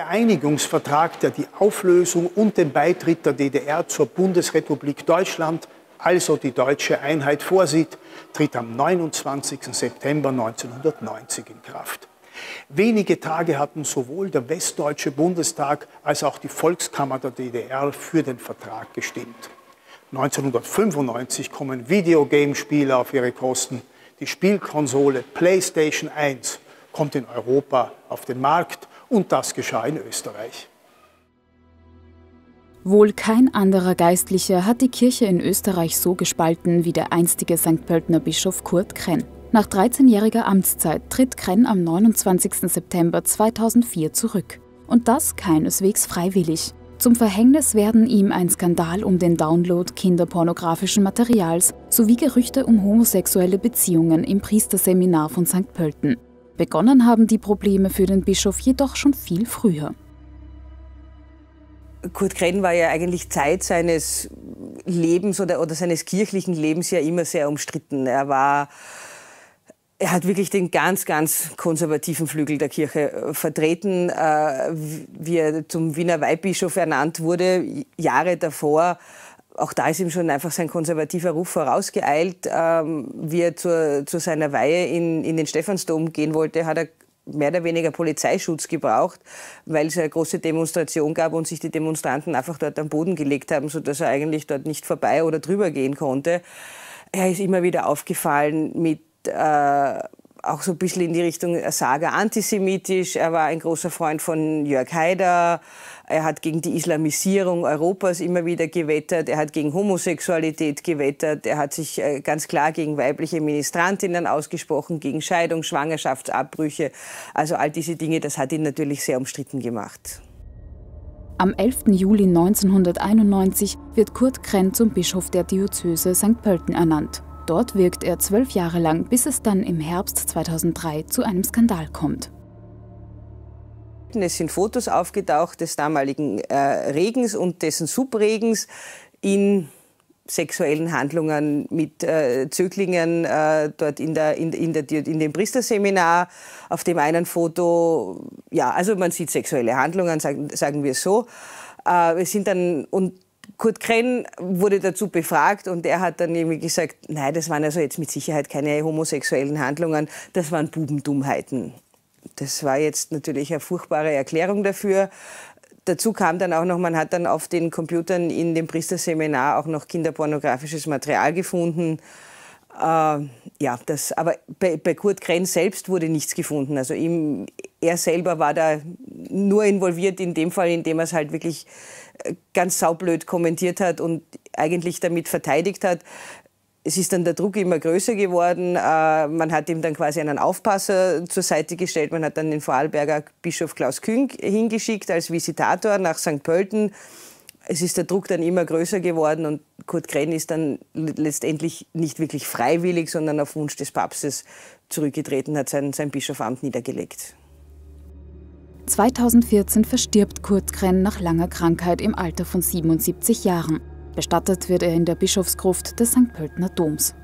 Der Einigungsvertrag, der die Auflösung und den Beitritt der DDR zur Bundesrepublik Deutschland, also die deutsche Einheit, vorsieht, tritt am 29. September 1990 in Kraft. Wenige Tage hatten sowohl der Westdeutsche Bundestag als auch die Volkskammer der DDR für den Vertrag gestimmt. 1995 kommen Videogame-Spiele auf ihre Kosten. Die Spielkonsole PlayStation 1 kommt in Europa auf den Markt und das geschah in Österreich. Wohl kein anderer Geistlicher hat die Kirche in Österreich so gespalten wie der einstige St. Pöltener Bischof Kurt Krenn. Nach 13-jähriger Amtszeit tritt Krenn am 29. September 2004 zurück. Und das keineswegs freiwillig. Zum Verhängnis werden ihm ein Skandal um den Download kinderpornografischen Materials sowie Gerüchte um homosexuelle Beziehungen im Priesterseminar von St. Pölten. Begonnen haben die Probleme für den Bischof jedoch schon viel früher. Kurt Kreden war ja eigentlich Zeit seines Lebens oder, oder seines kirchlichen Lebens ja immer sehr umstritten. Er war er hat wirklich den ganz, ganz konservativen Flügel der Kirche äh, vertreten. Äh, wie er zum Wiener Weihbischof ernannt wurde, Jahre davor, auch da ist ihm schon einfach sein konservativer Ruf vorausgeeilt. Ähm, wie er zur, zu seiner Weihe in, in den Stephansdom gehen wollte, hat er mehr oder weniger Polizeischutz gebraucht, weil es eine große Demonstration gab und sich die Demonstranten einfach dort am Boden gelegt haben, sodass er eigentlich dort nicht vorbei oder drüber gehen konnte. Er ist immer wieder aufgefallen mit äh, auch so ein bisschen in die Richtung äh, Saga antisemitisch. Er war ein großer Freund von Jörg Haider. Er hat gegen die Islamisierung Europas immer wieder gewettert. Er hat gegen Homosexualität gewettert. Er hat sich äh, ganz klar gegen weibliche Ministrantinnen ausgesprochen, gegen Scheidung, Schwangerschaftsabbrüche. Also all diese Dinge, das hat ihn natürlich sehr umstritten gemacht. Am 11. Juli 1991 wird Kurt Krenn zum Bischof der Diözese St. Pölten ernannt. Dort wirkt er zwölf Jahre lang, bis es dann im Herbst 2003 zu einem Skandal kommt. Es sind Fotos aufgetaucht des damaligen äh, Regens und dessen Subregens in sexuellen Handlungen mit äh, Zöglingen äh, dort in, der, in, in, der, in dem Priesterseminar. Auf dem einen Foto, ja, also man sieht sexuelle Handlungen, sagen, sagen wir so. Äh, wir sind dann, und Kurt Krenn wurde dazu befragt und er hat dann irgendwie gesagt, nein, das waren also jetzt mit Sicherheit keine homosexuellen Handlungen, das waren Bubendummheiten. Das war jetzt natürlich eine furchtbare Erklärung dafür. Dazu kam dann auch noch, man hat dann auf den Computern in dem Priesterseminar auch noch kinderpornografisches Material gefunden. Äh, ja, das, aber bei, bei Kurt Krenn selbst wurde nichts gefunden. Also ihm, er selber war da nur involviert in dem Fall, indem er es halt wirklich äh, ganz saublöd kommentiert hat und eigentlich damit verteidigt hat. Es ist dann der Druck immer größer geworden. Äh, man hat ihm dann quasi einen Aufpasser zur Seite gestellt. Man hat dann den Vorarlberger Bischof Klaus Küng hingeschickt als Visitator nach St. Pölten. Es ist der Druck dann immer größer geworden und Kurt Krenn ist dann letztendlich nicht wirklich freiwillig, sondern auf Wunsch des Papstes zurückgetreten, hat sein, sein Bischofamt niedergelegt. 2014 verstirbt Kurt Krenn nach langer Krankheit im Alter von 77 Jahren. Bestattet wird er in der Bischofsgruft des St. Pöltener Doms.